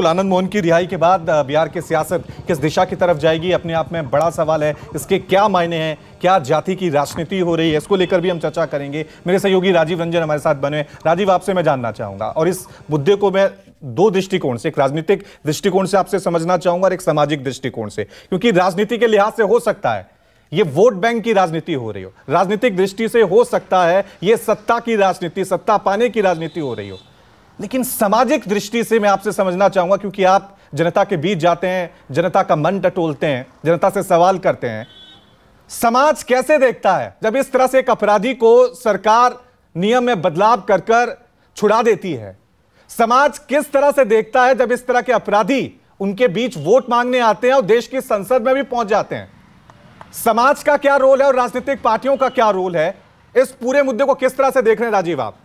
आनंद मोहन की रिहाई के बाद बिहार की सियासत किस दिशा की तरफ जाएगी अपने आप में बड़ा सवाल है इसके क्या मायने हैं क्या जाति की राजनीति हो रही है इसको लेकर भी हम चर्चा करेंगे मेरे सहयोगी राजीव रंजन हमारे साथ बने राजीव आपसे मैं जानना चाहूंगा और इस मुद्दे को मैं दो दृष्टिकोण से एक राजनीतिक दृष्टिकोण से आपसे समझना चाहूंगा और एक सामाजिक दृष्टिकोण से क्योंकि राजनीति के लिहाज से हो सकता है ये वोट बैंक की राजनीति हो रही हो राजनीतिक दृष्टि से हो सकता है ये सत्ता की राजनीति सत्ता पाने की राजनीति हो रही हो लेकिन सामाजिक दृष्टि से मैं आपसे समझना चाहूंगा क्योंकि आप जनता के बीच जाते हैं जनता का मन टटोलते हैं जनता से सवाल करते हैं समाज कैसे देखता है जब इस तरह से एक अपराधी को सरकार नियम में बदलाव कर कर छुड़ा देती है समाज किस तरह से देखता है जब इस तरह के अपराधी उनके बीच वोट मांगने आते हैं और देश की संसद में भी पहुंच जाते हैं समाज का क्या रोल है और राजनीतिक पार्टियों का क्या रोल है इस पूरे मुद्दे को किस तरह से देख रहे हैं राजीव आप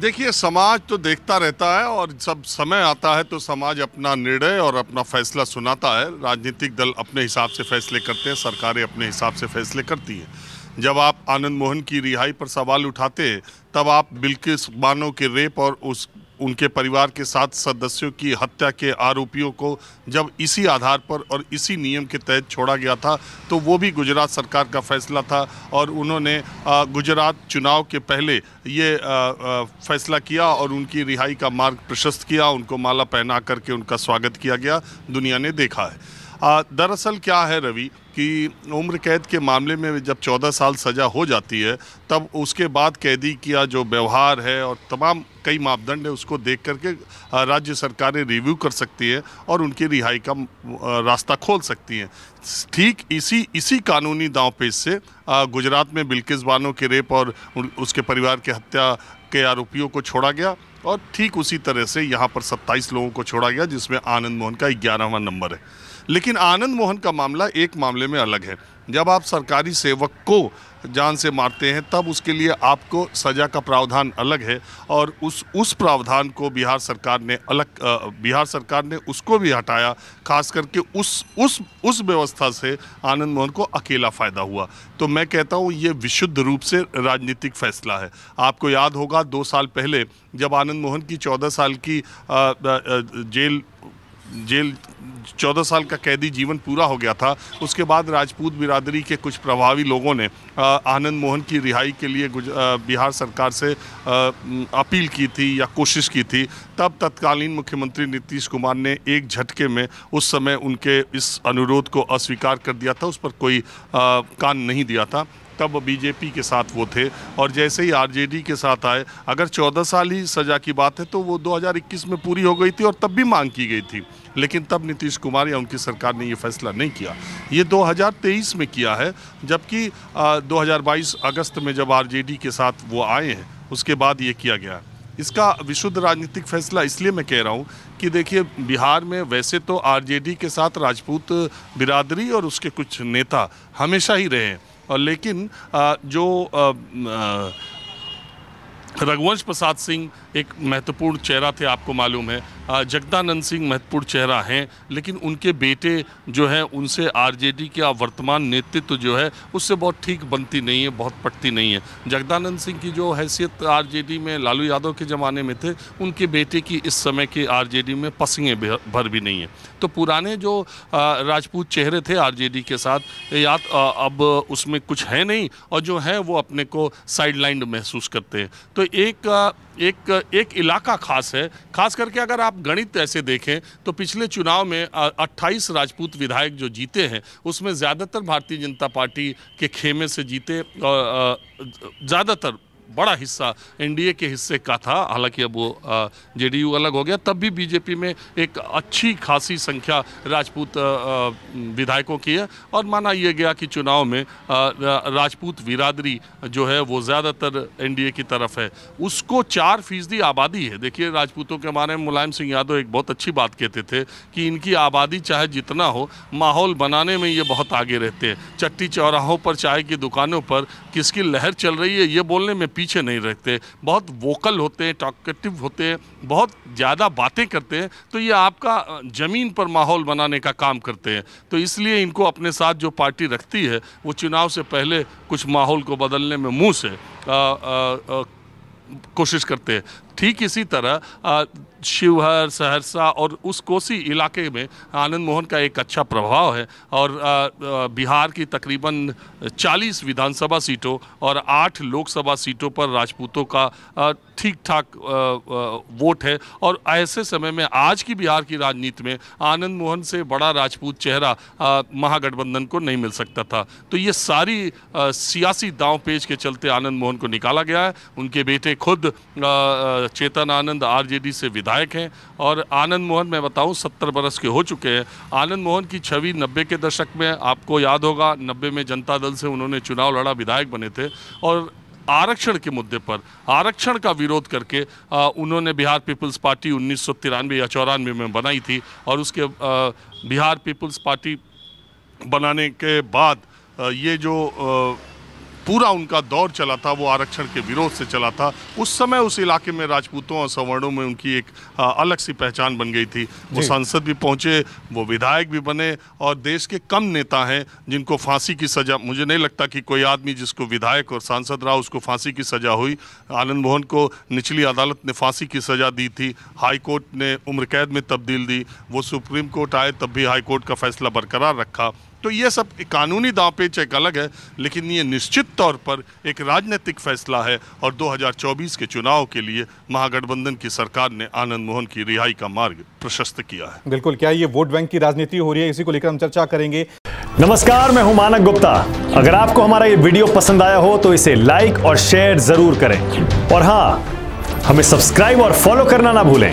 देखिए समाज तो देखता रहता है और सब समय आता है तो समाज अपना निर्णय और अपना फैसला सुनाता है राजनीतिक दल अपने हिसाब से फैसले करते हैं सरकारें अपने हिसाब से फैसले करती हैं जब आप आनंद मोहन की रिहाई पर सवाल उठाते हैं तब आप बिल्किस बानो के रेप और उस उनके परिवार के सात सदस्यों की हत्या के आरोपियों को जब इसी आधार पर और इसी नियम के तहत छोड़ा गया था तो वो भी गुजरात सरकार का फैसला था और उन्होंने गुजरात चुनाव के पहले ये फैसला किया और उनकी रिहाई का मार्ग प्रशस्त किया उनको माला पहना करके उनका स्वागत किया गया दुनिया ने देखा है दरअसल क्या है रवि कि उम्र कैद के मामले में जब 14 साल सज़ा हो जाती है तब उसके बाद कैदी किया जो व्यवहार है और तमाम कई मापदंड है उसको देख करके राज्य सरकारें रिव्यू कर सकती है और उनकी रिहाई का रास्ता खोल सकती हैं ठीक इसी इसी कानूनी दाव पेच से गुजरात में बिल्किस बानो के रेप और उसके परिवार के हत्या के आरोपियों को छोड़ा गया और ठीक उसी तरह से यहाँ पर सत्ताईस लोगों को छोड़ा गया जिसमें आनंद मोहन का ग्यारहवा नंबर है लेकिन आनंद मोहन का मामला एक मामले में अलग है जब आप सरकारी सेवक को जान से मारते हैं तब उसके लिए आपको सज़ा का प्रावधान अलग है और उस उस प्रावधान को बिहार सरकार ने अलग बिहार सरकार ने उसको भी हटाया खास करके उस उस उस व्यवस्था से आनंद मोहन को अकेला फ़ायदा हुआ तो मैं कहता हूँ ये विशुद्ध रूप से राजनीतिक फैसला है आपको याद होगा दो साल पहले जब आनंद मोहन की चौदह साल की जेल जेल चौदह साल का कैदी जीवन पूरा हो गया था उसके बाद राजपूत बिरादरी के कुछ प्रभावी लोगों ने आनंद मोहन की रिहाई के लिए बिहार सरकार से अपील की थी या कोशिश की थी तब तत्कालीन मुख्यमंत्री नीतीश कुमार ने एक झटके में उस समय उनके इस अनुरोध को अस्वीकार कर दिया था उस पर कोई कान नहीं दिया था तब बीजेपी के साथ वो थे और जैसे ही आरजेडी के साथ आए अगर 14 साल ही सज़ा की बात है तो वो 2021 में पूरी हो गई थी और तब भी मांग की गई थी लेकिन तब नीतीश कुमार या उनकी सरकार ने ये फैसला नहीं किया ये 2023 में किया है जबकि 2022 अगस्त में जब आरजेडी के साथ वो आए हैं उसके बाद ये किया गया इसका विशुद्ध राजनीतिक फैसला इसलिए मैं कह रहा हूँ कि देखिए बिहार में वैसे तो आरजेडी के साथ राजपूत बिरादरी और उसके कुछ नेता हमेशा ही रहे हैं और लेकिन जो रघुवंश प्रसाद सिंह एक महत्वपूर्ण चेहरा थे आपको मालूम है जगदानंद सिंह महत्वपूर्ण चेहरा हैं लेकिन उनके बेटे जो हैं उनसे आरजेडी के वर्तमान नेतृत्व जो है उससे बहुत ठीक बनती नहीं है बहुत पटती नहीं है जगदानंद सिंह की जो हैसियत आरजेडी में लालू यादव के ज़माने में थे उनके बेटे की इस समय के आर में पसंगे भर भी नहीं है तो पुराने जो राजपूत चेहरे थे आर के साथ याद अब उसमें कुछ है नहीं और जो हैं वो अपने को साइड महसूस करते हैं तो एक एक एक इलाका खास है खास करके अगर आप गणित ऐसे देखें तो पिछले चुनाव में 28 राजपूत विधायक जो जीते हैं उसमें ज़्यादातर भारतीय जनता पार्टी के खेमे से जीते ज़्यादातर बड़ा हिस्सा एनडीए के हिस्से का था हालांकि अब वो जेडीयू अलग हो गया तब भी बीजेपी में एक अच्छी खासी संख्या राजपूत विधायकों की है और माना यह गया कि चुनाव में राजपूत विरादरी जो है वो ज़्यादातर एनडीए की तरफ है उसको चार फीसदी आबादी है देखिए राजपूतों के बारे में मुलायम सिंह यादव एक बहुत अच्छी बात कहते थे कि इनकी आबादी चाहे जितना हो माहौल बनाने में ये बहुत आगे रहते हैं चट्टी चौराहों पर चाय की दुकानों पर किसकी लहर चल रही है ये बोलने में पीछे नहीं रखते बहुत वोकल होते हैं टॉकटिव होते हैं बहुत ज़्यादा बातें करते हैं तो ये आपका ज़मीन पर माहौल बनाने का काम करते हैं तो इसलिए इनको अपने साथ जो पार्टी रखती है वो चुनाव से पहले कुछ माहौल को बदलने में मुँह से आ, आ, आ, कोशिश करते हैं ठीक इसी तरह शिवहर सहरसा और उस कोसी इलाके में आनंद मोहन का एक अच्छा प्रभाव है और बिहार की तकरीबन 40 विधानसभा सीटों और 8 लोकसभा सीटों पर राजपूतों का ठीक ठाक वोट है और ऐसे समय में आज की बिहार की राजनीति में आनंद मोहन से बड़ा राजपूत चेहरा महागठबंधन को नहीं मिल सकता था तो ये सारी सियासी दाव पेच के चलते आनंद मोहन को निकाला गया है उनके बेटे खुद चेतन आनंद आरजेडी से विधायक हैं और आनंद मोहन मैं बताऊं सत्तर बरस के हो चुके हैं आनंद मोहन की छवि नब्बे के दशक में आपको याद होगा नब्बे में जनता दल से उन्होंने चुनाव लड़ा विधायक बने थे और आरक्षण के मुद्दे पर आरक्षण का विरोध करके आ, उन्होंने बिहार पीपल्स पार्टी उन्नीस या चौरानवे में बनाई थी और उसके आ, बिहार पीपल्स पार्टी बनाने के बाद आ, ये जो आ, पूरा उनका दौर चला था वो आरक्षण के विरोध से चला था उस समय उस इलाके में राजपूतों और सवर्णों में उनकी एक अलग सी पहचान बन गई थी वो सांसद भी पहुंचे वो विधायक भी बने और देश के कम नेता हैं जिनको फांसी की सज़ा मुझे नहीं लगता कि कोई आदमी जिसको विधायक और सांसद रहा उसको फांसी की सज़ा हुई आनंद मोहन को निचली अदालत ने फांसी की सज़ा दी थी हाई कोर्ट ने उम्र कैद में तब्दील दी वो सुप्रीम कोर्ट आए तब भी हाई कोर्ट का फैसला बरकरार रखा तो ये सब कानूनी दाव पेच एक अलग है लेकिन ये निश्चित तौर पर एक राजनीतिक फैसला है और 2024 के चुनाव के लिए महागठबंधन की सरकार ने आनंद मोहन की रिहाई का मार्ग प्रशस्त किया है बिल्कुल क्या ये वोट बैंक की राजनीति हो रही है इसी को लेकर हम चर्चा करेंगे नमस्कार मैं हूं मानक गुप्ता अगर आपको हमारा ये वीडियो पसंद आया हो तो इसे लाइक और शेयर जरूर करें और हाँ हमें सब्सक्राइब और फॉलो करना ना भूलें